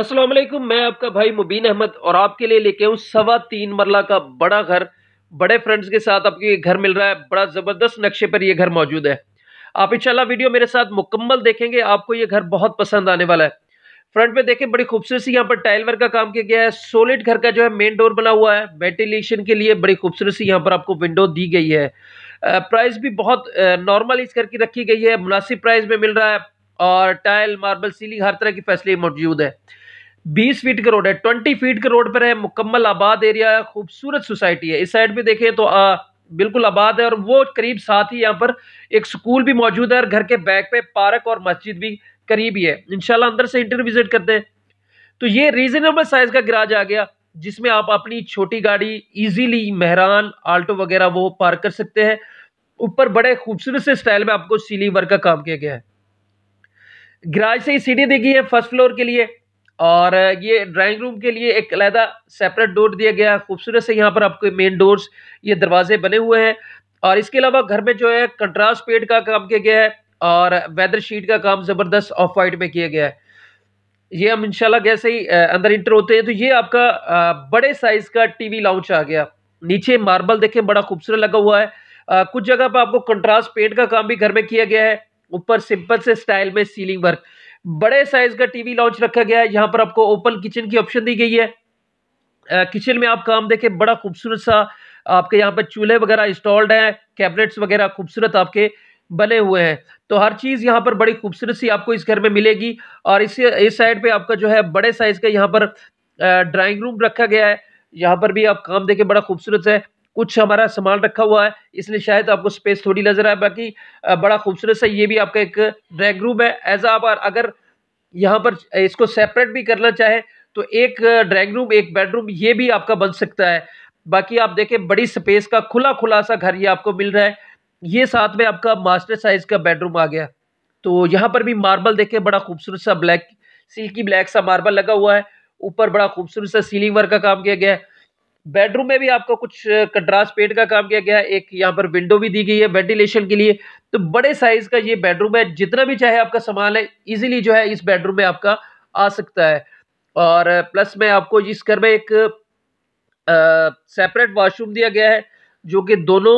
असलम मैं आपका भाई मुबीन अहमद और आपके लिए लेके आऊँ सवा तीन मरला का बड़ा घर बड़े फ्रेंड्स के साथ आपको ये घर मिल रहा है बड़ा ज़बरदस्त नक्शे पर यह घर मौजूद है आप इंशाल्लाह वीडियो मेरे साथ मुकम्मल देखेंगे आपको ये घर बहुत पसंद आने वाला है फ्रंट में देखें बड़ी खूबसूरत सी यहाँ पर टाइल वर्क का काम किया गया है सोलिड घर का जो है मेन डोर बना हुआ है वेंटिलेशन के लिए बड़ी खूबसूरत सी यहाँ पर आपको विंडो दी गई है प्राइस भी बहुत नॉर्मल इस घर की रखी गई है मुनासिब प्राइस में मिल रहा है और टाइल मार्बल सीलिंग हर तरह की फैसिलिटी मौजूद है बीस फीट के रोड है ट्वेंटी फीट के रोड पर है मुकम्मल आबाद एरिया है खूबसूरत सोसाइटी है इस साइड भी देखें तो आ, बिल्कुल आबाद है और वो करीब साथ ही यहाँ पर एक स्कूल भी मौजूद है और घर के बैक पे पार्क और मस्जिद भी करीब ही है इनशाला अंदर से इंटर विजिट करते हैं तो ये रीजनेबल साइज़ का गिराज आ गया जिसमें आप अपनी छोटी गाड़ी इजीली मेहरान आल्टो वगैरह वो पार्क कर सकते हैं ऊपर बड़े खूबसूरत से स्टाइल में आपको सीलिंग वर्क का काम किया गया है गिराज से ही सीढ़ी दी गई है फर्स्ट फ्लोर के लिए और ये ड्राइंग रूम के लिए एक अलहदा सेपरेट डोर दिया गया है खूबसूरत से यहाँ पर आपको मेन डोर्स ये दरवाजे बने हुए हैं और इसके अलावा घर में जो है कंट्रास्ट पेड का काम किया गया है और वेदर शीट का काम ज़बरदस्त ऑफ वाइट में किया गया है ये हम इंशाल्लाह जैसे ही अंदर इंटर होते हैं तो ये आपका बड़े साइज़ का टीवी लाउंज आ गया नीचे मार्बल देखें बड़ा खूबसूरत लगा हुआ है कुछ जगह पर आपको कंट्रास्ट पेंट का काम भी घर में किया गया है ऊपर सिंपल से स्टाइल में सीलिंग वर्क बड़े साइज का टीवी लॉन्च रखा गया है यहाँ पर आपको ओपन किचन की ऑप्शन दी गई है किचन में आप काम देखें बड़ा खूबसूरत सा आपके यहाँ पर चूल्हे वगैरह इंस्टॉल्ड हैं कैबिनेट्स वगैरह खूबसूरत आपके बने हुए हैं तो हर चीज़ यहाँ पर बड़ी खूबसूरत सी आपको इस घर में मिलेगी और इस इस साइड पे आपका जो है बड़े साइज़ का यहाँ पर ड्राइंग रूम रखा गया है यहाँ पर भी आप काम देखें बड़ा खूबसूरत है कुछ हमारा सामान रखा हुआ है इसलिए शायद आपको स्पेस थोड़ी नज़र आए बाकी बड़ा खूबसूरत सा ये भी आपका एक ड्रैग रूम है एज आप अगर यहाँ पर इसको सेपरेट भी करना चाहे तो एक ड्रैग रूम एक बेडरूम ये भी आपका बन सकता है बाकी आप देखें बड़ी स्पेस का खुला खुला सा घर ये आपको मिल रहा है ये साथ में आपका मास्टर साइज का बेडरूम आ गया तो यहाँ पर भी मार्बल देखें बड़ा खूबसूरत सा ब्लैक सिल्की ब्लैक सा मार्बल लगा हुआ है ऊपर बड़ा खूबसूरत सा सीलिंग वर्क का काम किया गया है बेडरूम में भी आपका कुछ कंट्रास्ट पेंट का काम किया गया है एक यहाँ पर विंडो भी दी गई है वेंटिलेशन के लिए तो बड़े साइज का ये बेडरूम है जितना भी चाहे आपका सामान है इजीली जो है इस बेडरूम में आपका आ सकता है और प्लस में आपको इस घर में एक सेपरेट वॉशरूम दिया गया है जो कि दोनों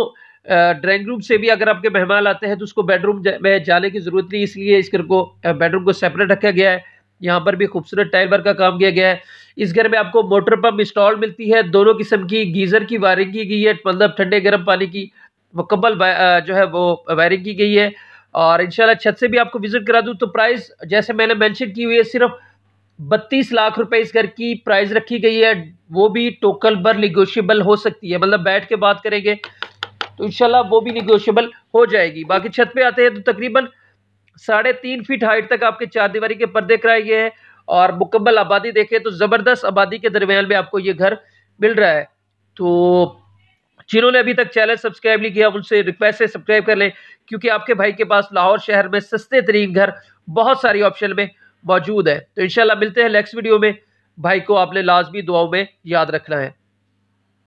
ड्राइंग रूम से भी अगर आपके मेहमान आते हैं तो उसको बेडरूम में जाने की ज़रूरत नहीं इसलिए इस घर को बेडरूम को सेपरेट रखा गया है यहाँ पर भी खूबसूरत टाइल वर्क का काम किया गया है इस घर में आपको मोटर पंप इंस्टॉल मिलती है दोनों किस्म की गीज़र की वायरिंग की गई है मतलब ठंडे गर्म पानी की मुकम्मल जो है वो वायरिंग की गई है और इंशाल्लाह छत से भी आपको विज़िट करा दूँ तो प्राइस जैसे मैंने मेंशन की हुई है सिर्फ बत्तीस लाख रुपए इस घर की प्राइस रखी गई है वो भी टोकल पर निगोशियबल हो सकती है मतलब बैठ के बात करेंगे तो इंशाल्लाह वो भी निगोशियबल हो जाएगी बाकी छत पे आते हैं तो तकरीबन साढ़े तीन फीट हाइट तक आपके चार दीवारी के पर्दे कराए गए हैं और मुकम्मल आबादी देखें तो ज़बरदस्त आबादी के दरमियान में आपको ये घर मिल रहा है तो जिन्होंने अभी तक चैनल सब्सक्राइब नहीं किया उनसे रिक्वेस्ट है सब्सक्राइब कर लें क्योंकि आपके भाई के पास लाहौर शहर में सस्ते तरीन घर बहुत सारी ऑप्शन में मौजूद है तो इनशाला मिलते हैं नेक्स्ट वीडियो में भाई को आपने लाजमी दुआओं में याद रखना है